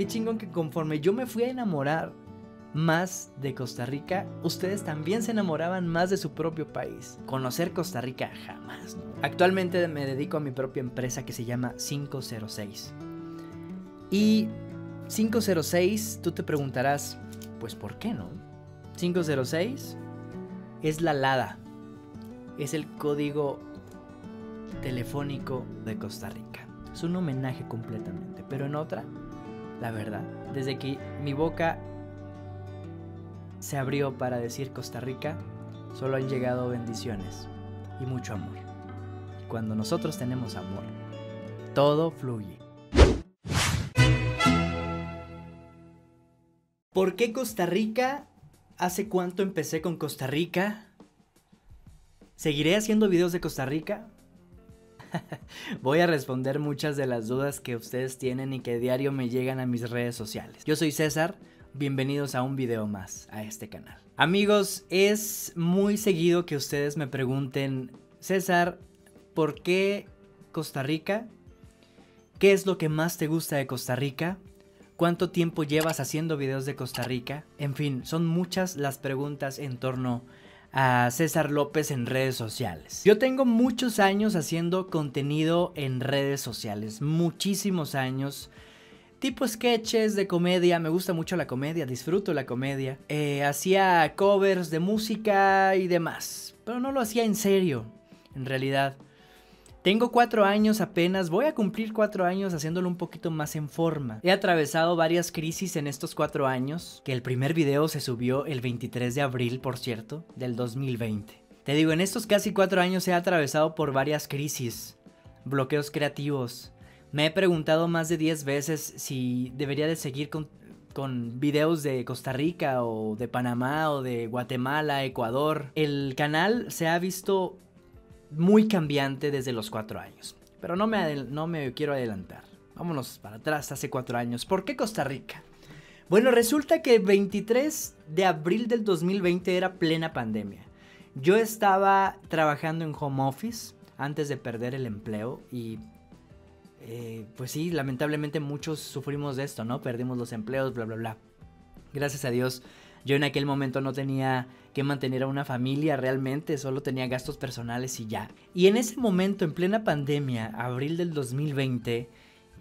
Qué chingón que conforme yo me fui a enamorar más de Costa Rica, ustedes también se enamoraban más de su propio país. Conocer Costa Rica jamás. Actualmente me dedico a mi propia empresa que se llama 506. Y 506, tú te preguntarás, pues ¿por qué no? 506 es la LADA, es el código telefónico de Costa Rica. Es un homenaje completamente, pero en otra la verdad. Desde que mi boca se abrió para decir Costa Rica, solo han llegado bendiciones y mucho amor. cuando nosotros tenemos amor, todo fluye. ¿Por qué Costa Rica? ¿Hace cuánto empecé con Costa Rica? ¿Seguiré haciendo videos de Costa Rica? Voy a responder muchas de las dudas que ustedes tienen y que diario me llegan a mis redes sociales. Yo soy César, bienvenidos a un video más a este canal. Amigos, es muy seguido que ustedes me pregunten, César, ¿por qué Costa Rica? ¿Qué es lo que más te gusta de Costa Rica? ¿Cuánto tiempo llevas haciendo videos de Costa Rica? En fin, son muchas las preguntas en torno a a César López en redes sociales. Yo tengo muchos años haciendo contenido en redes sociales, muchísimos años. Tipo sketches de comedia, me gusta mucho la comedia, disfruto la comedia. Eh, hacía covers de música y demás, pero no lo hacía en serio, en realidad. Tengo cuatro años apenas, voy a cumplir cuatro años haciéndolo un poquito más en forma. He atravesado varias crisis en estos cuatro años, que el primer video se subió el 23 de abril, por cierto, del 2020. Te digo, en estos casi cuatro años he atravesado por varias crisis, bloqueos creativos. Me he preguntado más de 10 veces si debería de seguir con, con videos de Costa Rica o de Panamá o de Guatemala, Ecuador. El canal se ha visto muy cambiante desde los cuatro años. Pero no me, no me quiero adelantar. Vámonos para atrás, hace cuatro años. ¿Por qué Costa Rica? Bueno, resulta que el 23 de abril del 2020 era plena pandemia. Yo estaba trabajando en home office antes de perder el empleo y eh, pues sí, lamentablemente muchos sufrimos de esto, ¿no? Perdimos los empleos, bla, bla, bla. Gracias a Dios, yo en aquel momento no tenía que mantener a una familia realmente, solo tenía gastos personales y ya. Y en ese momento, en plena pandemia, abril del 2020,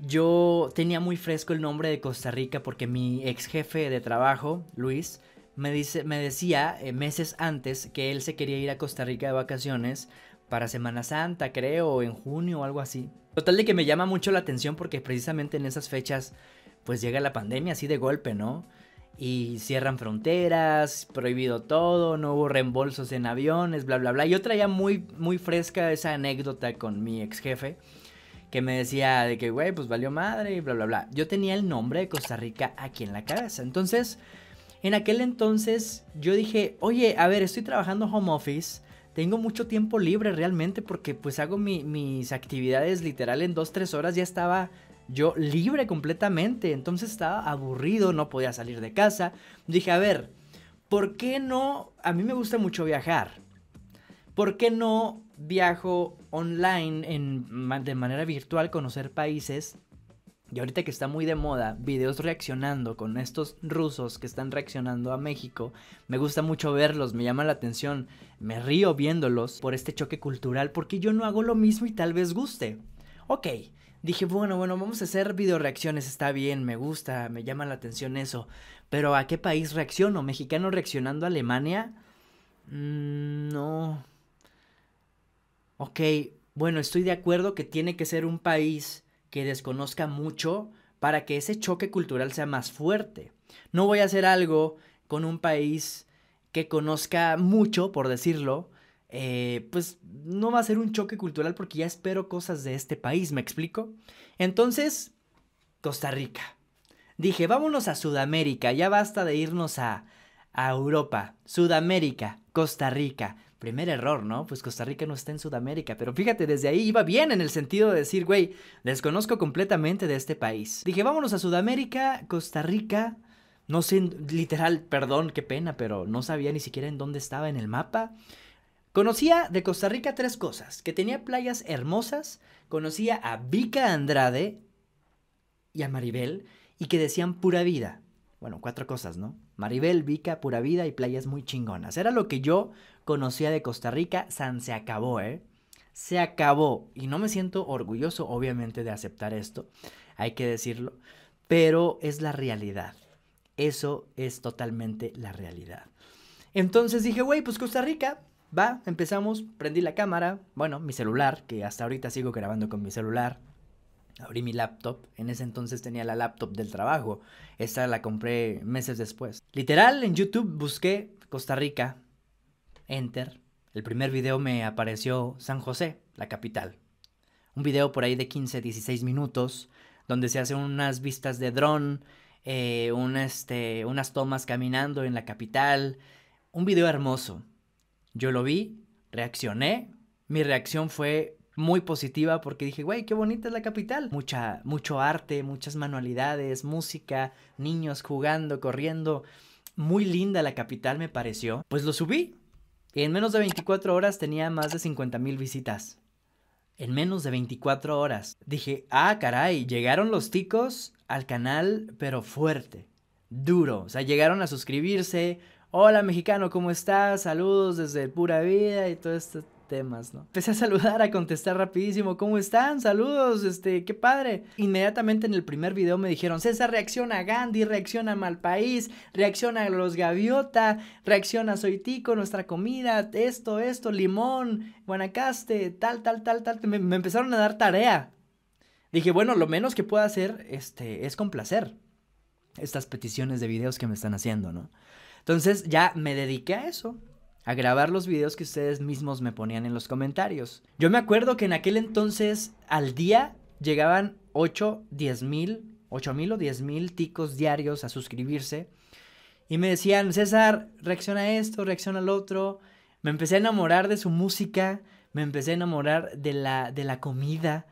yo tenía muy fresco el nombre de Costa Rica porque mi ex jefe de trabajo, Luis, me, dice, me decía eh, meses antes que él se quería ir a Costa Rica de vacaciones para Semana Santa, creo, en junio o algo así. Total de que me llama mucho la atención porque precisamente en esas fechas pues llega la pandemia así de golpe, ¿no? y cierran fronteras, prohibido todo, no hubo reembolsos en aviones, bla, bla, bla. Yo traía muy, muy fresca esa anécdota con mi ex jefe que me decía de que, güey, pues valió madre y bla, bla, bla. Yo tenía el nombre de Costa Rica aquí en la cabeza. Entonces, en aquel entonces yo dije, oye, a ver, estoy trabajando home office. Tengo mucho tiempo libre realmente porque pues hago mis actividades literal en dos, tres horas. Ya estaba yo libre completamente. Entonces estaba aburrido, no podía salir de casa. Dije, a ver, ¿por qué no? A mí me gusta mucho viajar. ¿Por qué no viajo online en, de manera virtual, conocer países? Y ahorita que está muy de moda, videos reaccionando con estos rusos que están reaccionando a México. Me gusta mucho verlos, me llama la atención, me río viéndolos por este choque cultural porque yo no hago lo mismo y tal vez guste. Ok, dije, bueno, bueno, vamos a hacer video reacciones, está bien, me gusta, me llama la atención eso. Pero ¿a qué país reacciono? ¿Mexicano reaccionando a Alemania? Mm, no. Ok, bueno, estoy de acuerdo que tiene que ser un país que desconozca mucho para que ese choque cultural sea más fuerte. No voy a hacer algo con un país que conozca mucho, por decirlo, eh, pues no va a ser un choque cultural porque ya espero cosas de este país, ¿me explico? Entonces, Costa Rica. Dije, vámonos a Sudamérica, ya basta de irnos a, a Europa, Sudamérica, Costa Rica. Primer error, ¿no? Pues Costa Rica no está en Sudamérica, pero fíjate, desde ahí iba bien en el sentido de decir, güey, desconozco completamente de este país. Dije, vámonos a Sudamérica, Costa Rica, no sé, literal, perdón, qué pena, pero no sabía ni siquiera en dónde estaba en el mapa. Conocía de Costa Rica tres cosas, que tenía playas hermosas, conocía a Vika Andrade y a Maribel, y que decían pura vida. Bueno, cuatro cosas, ¿no? Maribel, Vica, pura vida y playas muy chingonas. Era lo que yo conocía de Costa Rica, San se acabó, ¿eh? Se acabó. Y no me siento orgulloso, obviamente, de aceptar esto, hay que decirlo, pero es la realidad. Eso es totalmente la realidad. Entonces dije, güey, pues Costa Rica, Va, empezamos, prendí la cámara, bueno, mi celular, que hasta ahorita sigo grabando con mi celular. Abrí mi laptop, en ese entonces tenía la laptop del trabajo, esta la compré meses después. Literal, en YouTube busqué Costa Rica, enter, el primer video me apareció San José, la capital. Un video por ahí de 15, 16 minutos, donde se hacen unas vistas de dron, eh, este, unas tomas caminando en la capital. Un video hermoso. Yo lo vi, reaccioné. Mi reacción fue muy positiva porque dije, güey, qué bonita es la capital. Mucha, mucho arte, muchas manualidades, música, niños jugando, corriendo. Muy linda la capital me pareció. Pues lo subí. En menos de 24 horas tenía más de 50 mil visitas. En menos de 24 horas. Dije, ah, caray, llegaron los ticos al canal, pero fuerte, duro. O sea, llegaron a suscribirse, hola mexicano, ¿cómo estás? Saludos desde Pura Vida y todos estos temas, ¿no? Empecé a saludar, a contestar rapidísimo, ¿cómo están? Saludos, este, qué padre. Inmediatamente en el primer video me dijeron, César, reacciona a Gandhi, reacciona a Malpaís, reacciona a los gaviota, reacciona a Soitico, nuestra comida, esto, esto, limón, Guanacaste, tal, tal, tal, tal. Me, empezaron a dar tarea. Dije, bueno, lo menos que puedo hacer, este, es complacer estas peticiones de videos que me están haciendo, ¿no? Entonces ya me dediqué a eso, a grabar los videos que ustedes mismos me ponían en los comentarios. Yo me acuerdo que en aquel entonces al día llegaban 8, 10 mil, 8 mil o 10 mil ticos diarios a suscribirse. Y me decían, César, reacciona a esto, reacciona al otro. Me empecé a enamorar de su música, me empecé a enamorar de la, de la comida,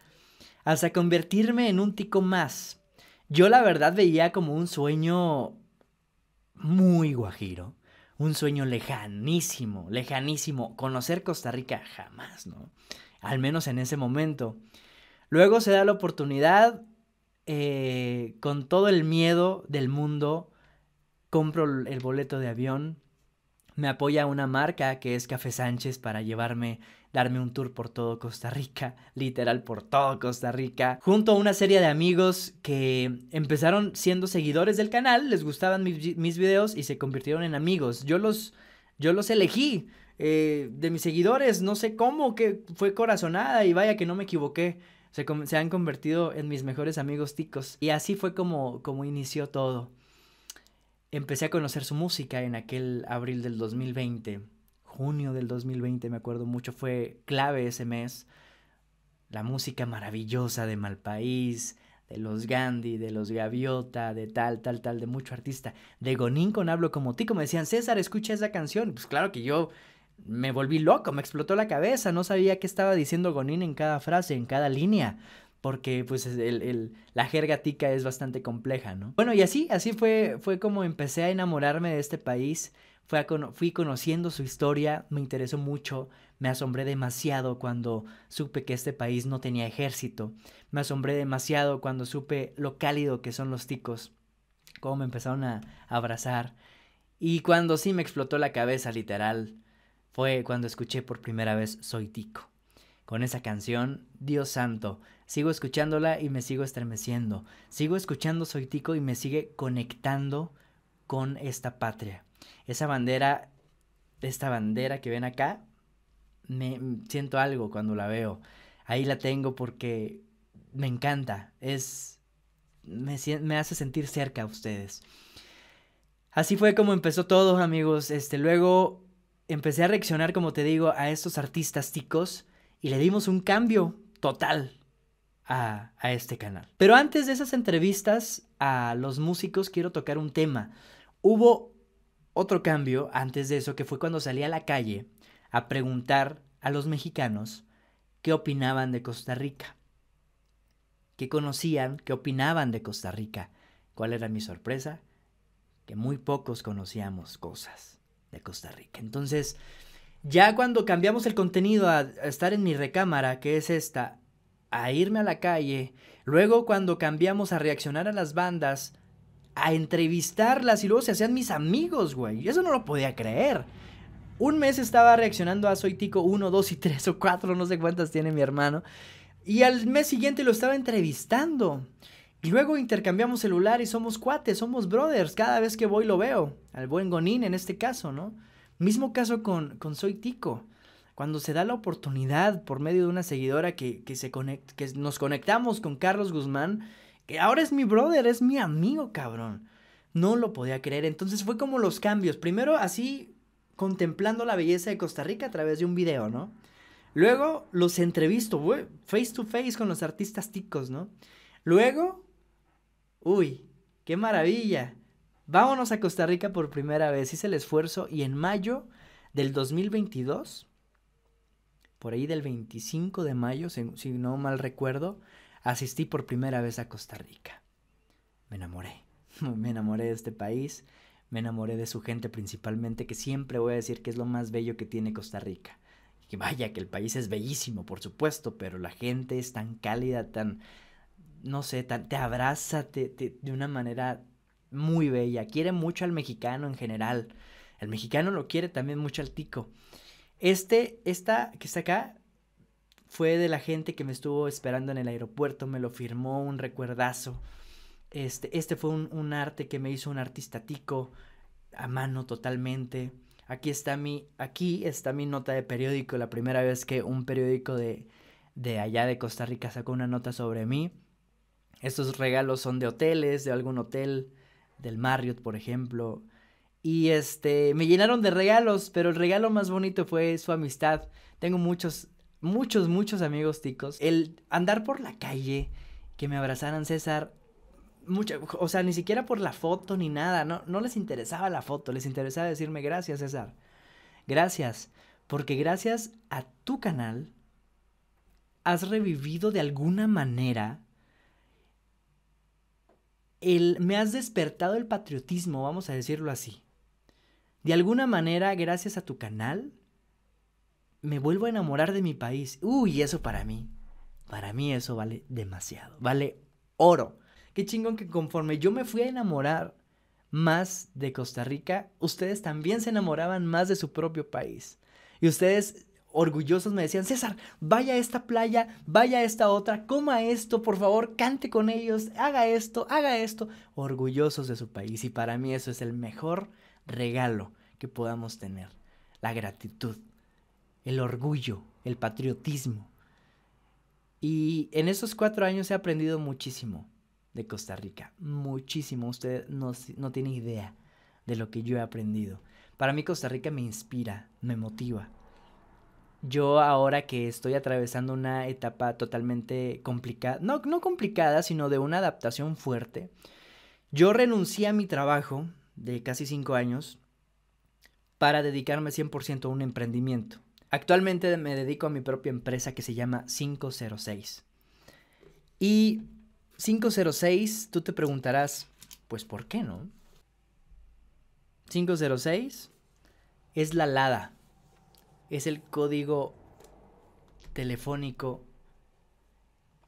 hasta convertirme en un tico más. Yo la verdad veía como un sueño muy guajiro, un sueño lejanísimo, lejanísimo, conocer Costa Rica jamás, ¿no? Al menos en ese momento. Luego se da la oportunidad, eh, con todo el miedo del mundo, compro el boleto de avión, me apoya una marca que es Café Sánchez para llevarme darme un tour por todo Costa Rica, literal por todo Costa Rica, junto a una serie de amigos que empezaron siendo seguidores del canal, les gustaban mis, videos y se convirtieron en amigos. Yo los, yo los elegí eh, de mis seguidores, no sé cómo, que fue corazonada y vaya que no me equivoqué. Se, se han convertido en mis mejores amigos ticos. Y así fue como, como inició todo. Empecé a conocer su música en aquel abril del 2020 junio del 2020, me acuerdo mucho, fue clave ese mes. La música maravillosa de Malpaís, de los Gandhi, de los Gaviota, de tal, tal, tal, de mucho artista. De Gonín con Hablo como Tico, como decían, César, escucha esa canción. Pues claro que yo me volví loco, me explotó la cabeza, no sabía qué estaba diciendo Gonín en cada frase, en cada línea. Porque pues la jerga tica es bastante compleja, ¿no? Bueno, y así, así fue, fue como empecé a enamorarme de este país Fui, conociendo su historia, me interesó mucho, me asombré demasiado cuando supe que este país no tenía ejército, me asombré demasiado cuando supe lo cálido que son los ticos, cómo me empezaron a abrazar, y cuando sí me explotó la cabeza literal, fue cuando escuché por primera vez Soy Tico. Con esa canción, Dios santo, sigo escuchándola y me sigo estremeciendo, sigo escuchando Soy Tico y me sigue conectando con esta patria. Esa bandera, esta bandera que ven acá, me siento algo cuando la veo. Ahí la tengo porque me encanta, es me, hace sentir cerca a ustedes. Así fue como empezó todo, amigos. Este, luego empecé a reaccionar, como te digo, a estos artistas ticos y le dimos un cambio total a, a, este canal. Pero antes de esas entrevistas a los músicos, quiero tocar un tema. Hubo otro cambio antes de eso, que fue cuando salí a la calle a preguntar a los mexicanos qué opinaban de Costa Rica, qué conocían, qué opinaban de Costa Rica. ¿Cuál era mi sorpresa? Que muy pocos conocíamos cosas de Costa Rica. Entonces, ya cuando cambiamos el contenido a, estar en mi recámara, que es esta, a irme a la calle, luego cuando cambiamos a reaccionar a las bandas, a entrevistarlas y luego se hacían mis amigos, güey. eso no lo podía creer. Un mes estaba reaccionando a Soy Tico 1, 2 y 3 o 4, no sé cuántas tiene mi hermano. Y al mes siguiente lo estaba entrevistando. Y luego intercambiamos celular y somos cuates, somos brothers. Cada vez que voy lo veo. Al buen Gonín en este caso, ¿no? Mismo caso con, con Soy Tico. Cuando se da la oportunidad por medio de una seguidora que, se que nos conectamos con Carlos Guzmán que ahora es mi brother, es mi amigo, cabrón. No lo podía creer. Entonces fue como los cambios. Primero así contemplando la belleza de Costa Rica a través de un video, ¿no? Luego los entrevisto, face to face con los artistas ticos, ¿no? Luego, uy, qué maravilla. Vámonos a Costa Rica por primera vez. Hice el esfuerzo y en mayo del 2022, por ahí del 25 de mayo, si, no mal recuerdo, asistí por primera vez a Costa Rica. Me enamoré, me enamoré de este país, me enamoré de su gente principalmente, que siempre voy a decir que es lo más bello que tiene Costa Rica. Que vaya, que el país es bellísimo, por supuesto, pero la gente es tan cálida, tan, no sé, tan, te abraza de una manera muy bella. Quiere mucho al mexicano en general. El mexicano lo quiere también mucho al tico. Este, esta que está acá, fue de la gente que me estuvo esperando en el aeropuerto, me lo firmó un recuerdazo. Este, este fue un, arte que me hizo un artista tico, a mano totalmente. Aquí está mi, aquí está mi nota de periódico, la primera vez que un periódico de, de allá de Costa Rica sacó una nota sobre mí. Estos regalos son de hoteles, de algún hotel, del Marriott, por ejemplo. Y este, me llenaron de regalos, pero el regalo más bonito fue su amistad. Tengo muchos muchos, muchos amigos ticos. El andar por la calle, que me abrazaran César, o sea, ni siquiera por la foto ni nada, no, no les interesaba la foto, les interesaba decirme gracias César, gracias, porque gracias a tu canal has revivido de alguna manera el, me has despertado el patriotismo, vamos a decirlo así. De alguna manera, gracias a tu canal, me vuelvo a enamorar de mi país. Uy, eso para mí, para mí eso vale demasiado, vale oro. Qué chingón que conforme yo me fui a enamorar más de Costa Rica, ustedes también se enamoraban más de su propio país. Y ustedes orgullosos me decían, César, vaya a esta playa, vaya a esta otra, coma esto, por favor, cante con ellos, haga esto, haga esto, orgullosos de su país. Y para mí eso es el mejor regalo que podamos tener, la gratitud el orgullo, el patriotismo. Y en esos cuatro años he aprendido muchísimo de Costa Rica, muchísimo. Usted no, tiene idea de lo que yo he aprendido. Para mí Costa Rica me inspira, me motiva. Yo ahora que estoy atravesando una etapa totalmente complicada, no, no complicada, sino de una adaptación fuerte, yo renuncié a mi trabajo de casi cinco años para dedicarme 100% a un emprendimiento. Actualmente me dedico a mi propia empresa que se llama 506. Y 506, tú te preguntarás, pues ¿por qué no? 506 es la LADA, es el código telefónico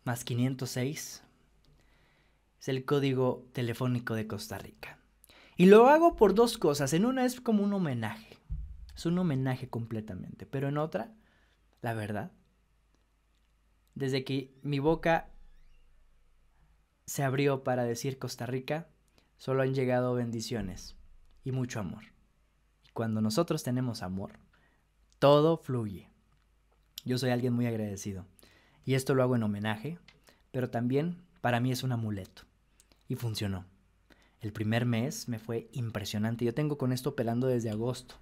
más 506, es el código telefónico de Costa Rica. Y lo hago por dos cosas, en una es como un homenaje es un homenaje completamente. Pero en otra, la verdad, desde que mi boca se abrió para decir Costa Rica, solo han llegado bendiciones y mucho amor. cuando nosotros tenemos amor, todo fluye. Yo soy alguien muy agradecido. Y esto lo hago en homenaje, pero también para mí es un amuleto. Y funcionó. El primer mes me fue impresionante. Yo tengo con esto pelando desde agosto.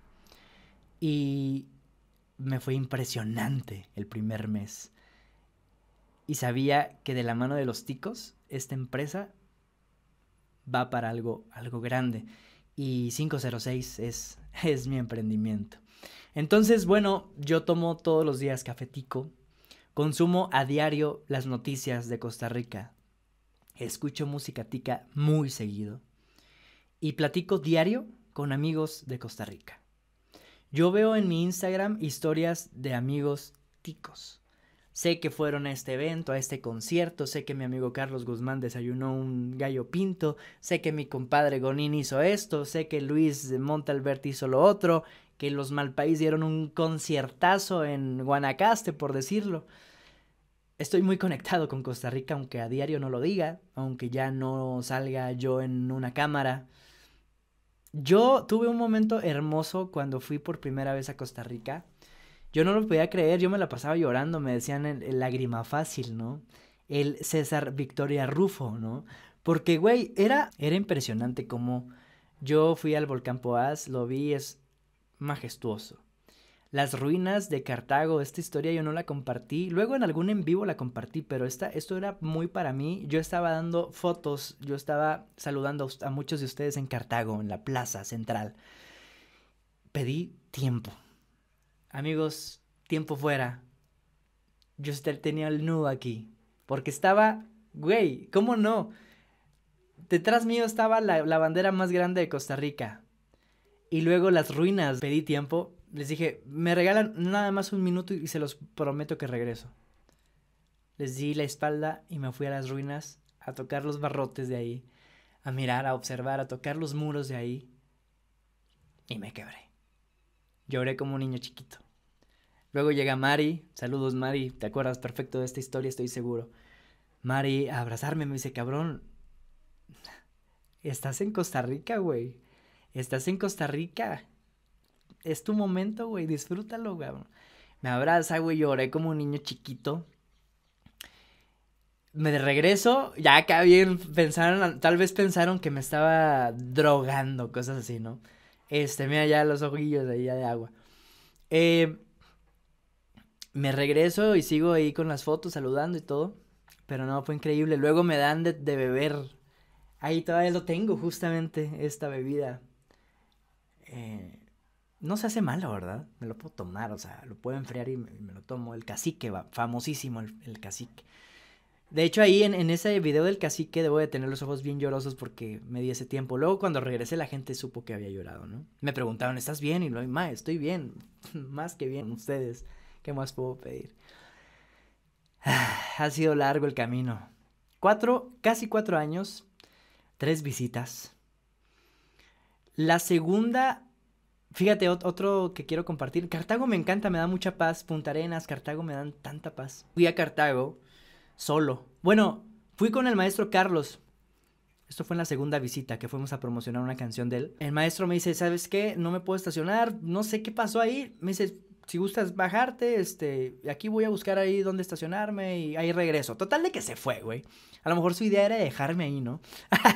Y me fue impresionante el primer mes. Y sabía que de la mano de los ticos, esta empresa va para algo, algo grande. Y 506 es, es mi emprendimiento. Entonces, bueno, yo tomo todos los días cafetico, consumo a diario las noticias de Costa Rica, escucho música tica muy seguido y platico diario con amigos de Costa Rica. Yo veo en mi Instagram historias de amigos ticos. Sé que fueron a este evento, a este concierto, sé que mi amigo Carlos Guzmán desayunó un gallo pinto, sé que mi compadre Gonín hizo esto, sé que Luis Montalbert hizo lo otro, que los Malpaís dieron un conciertazo en Guanacaste, por decirlo. Estoy muy conectado con Costa Rica, aunque a diario no lo diga, aunque ya no salga yo en una cámara yo tuve un momento hermoso cuando fui por primera vez a Costa Rica. Yo no lo podía creer, yo me la pasaba llorando, me decían el, lágrima fácil, ¿no? El César Victoria Rufo, ¿no? Porque, güey, era, era impresionante como yo fui al volcán Poás, lo vi, es majestuoso las ruinas de Cartago. Esta historia yo no la compartí. Luego en algún en vivo la compartí, pero esto era muy para mí. Yo estaba dando fotos, yo estaba saludando a, muchos de ustedes en Cartago, en la plaza central. Pedí tiempo. Amigos, tiempo fuera. Yo tenía el nudo aquí. Porque estaba, güey, ¿cómo no? Detrás mío estaba la, la bandera más grande de Costa Rica. Y luego las ruinas. Pedí tiempo, les dije, me regalan nada más un minuto y se los prometo que regreso. Les di la espalda y me fui a las ruinas a tocar los barrotes de ahí, a mirar, a observar, a tocar los muros de ahí. Y me quebré. Lloré como un niño chiquito. Luego llega Mari, saludos Mari, te acuerdas perfecto de esta historia, estoy seguro. Mari a abrazarme me dice, cabrón, estás en Costa Rica, güey. Estás en Costa Rica es tu momento, güey, disfrútalo, cabrón. Me abraza, güey, lloré como un niño chiquito. Me regreso, ya acá bien pensaron, tal vez pensaron que me estaba drogando, cosas así, ¿no? Este, mira ya los ojillos ahí ya de agua. Eh, me regreso y sigo ahí con las fotos, saludando y todo. Pero no, fue increíble. Luego me dan de, de beber. Ahí todavía lo tengo, justamente, esta bebida. Eh, no se hace la ¿verdad? Me lo puedo tomar, o sea, lo puedo enfriar y me, lo tomo. El cacique, va, famosísimo el, cacique. De hecho, ahí en, ese video del cacique debo de tener los ojos bien llorosos porque me di ese tiempo. Luego, cuando regresé, la gente supo que había llorado, ¿no? Me preguntaron, ¿estás bien? Y lo más estoy bien. más que bien, ustedes. ¿Qué más puedo pedir? ha sido largo el camino. Cuatro, casi cuatro años, tres visitas. La segunda Fíjate, otro que quiero compartir. Cartago me encanta, me da mucha paz. Punta Arenas, Cartago me dan tanta paz. Fui a Cartago solo. Bueno, fui con el maestro Carlos. Esto fue en la segunda visita que fuimos a promocionar una canción de él. El maestro me dice, ¿sabes qué? No me puedo estacionar, no sé qué pasó ahí. Me dice, si gustas bajarte, este, aquí voy a buscar ahí dónde estacionarme y ahí regreso. Total de que se fue, güey. A lo mejor su idea era dejarme ahí, ¿no?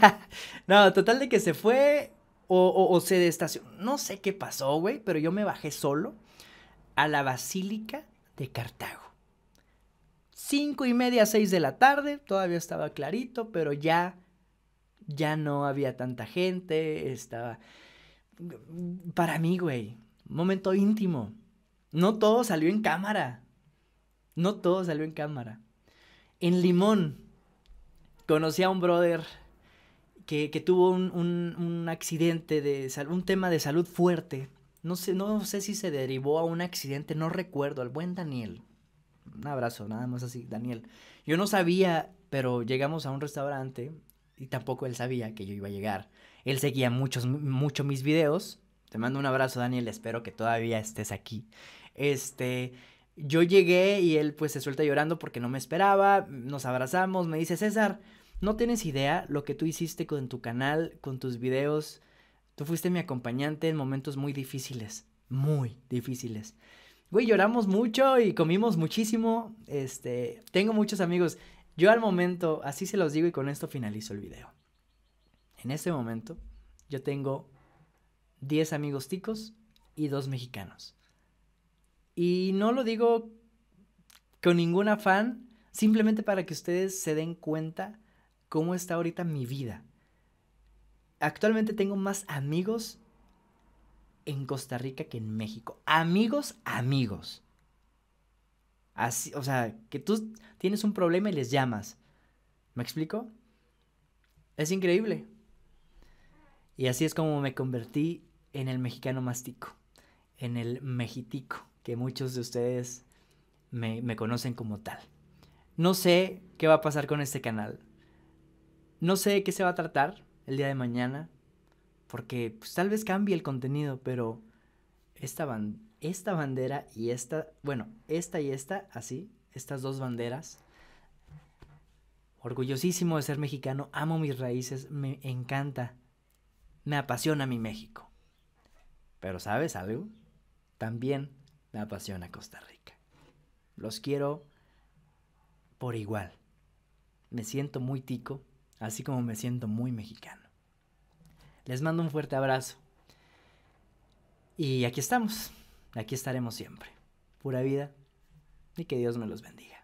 no, total de que se fue, o, o, estación se No sé qué pasó, güey, pero yo me bajé solo a la Basílica de Cartago. Cinco y media, seis de la tarde, todavía estaba clarito, pero ya, ya no había tanta gente, estaba... Para mí, güey, momento íntimo. No todo salió en cámara. No todo salió en cámara. En Limón, conocí a un brother que, tuvo un, un, accidente de un tema de salud fuerte. No sé, no sé si se derivó a un accidente, no recuerdo, al buen Daniel. Un abrazo, nada más así, Daniel. Yo no sabía, pero llegamos a un restaurante y tampoco él sabía que yo iba a llegar. Él seguía muchos, mucho mis videos. Te mando un abrazo, Daniel, espero que todavía estés aquí. Este, yo llegué y él pues se suelta llorando porque no me esperaba, nos abrazamos, me dice, César, no tienes idea lo que tú hiciste con tu canal, con tus videos. Tú fuiste mi acompañante en momentos muy difíciles, muy difíciles. Güey, lloramos mucho y comimos muchísimo. Este, tengo muchos amigos. Yo al momento, así se los digo y con esto finalizo el video. En este momento, yo tengo 10 amigos ticos y 2 mexicanos. Y no lo digo con ningún afán, simplemente para que ustedes se den cuenta cómo está ahorita mi vida. Actualmente tengo más amigos en Costa Rica que en México. Amigos, amigos. Así, o sea, que tú tienes un problema y les llamas. ¿Me explico? Es increíble. Y así es como me convertí en el mexicano mastico, en el mejitico, que muchos de ustedes me, me conocen como tal. No sé qué va a pasar con este canal. No sé qué se va a tratar el día de mañana, porque pues, tal vez cambie el contenido, pero esta, esta bandera y esta, bueno, esta y esta, así, estas dos banderas. Orgullosísimo de ser mexicano, amo mis raíces, me encanta, me apasiona mi México. Pero ¿sabes algo? También me apasiona Costa Rica. Los quiero por igual. Me siento muy tico así como me siento muy mexicano. Les mando un fuerte abrazo. Y aquí estamos, aquí estaremos siempre. Pura vida y que Dios nos los bendiga.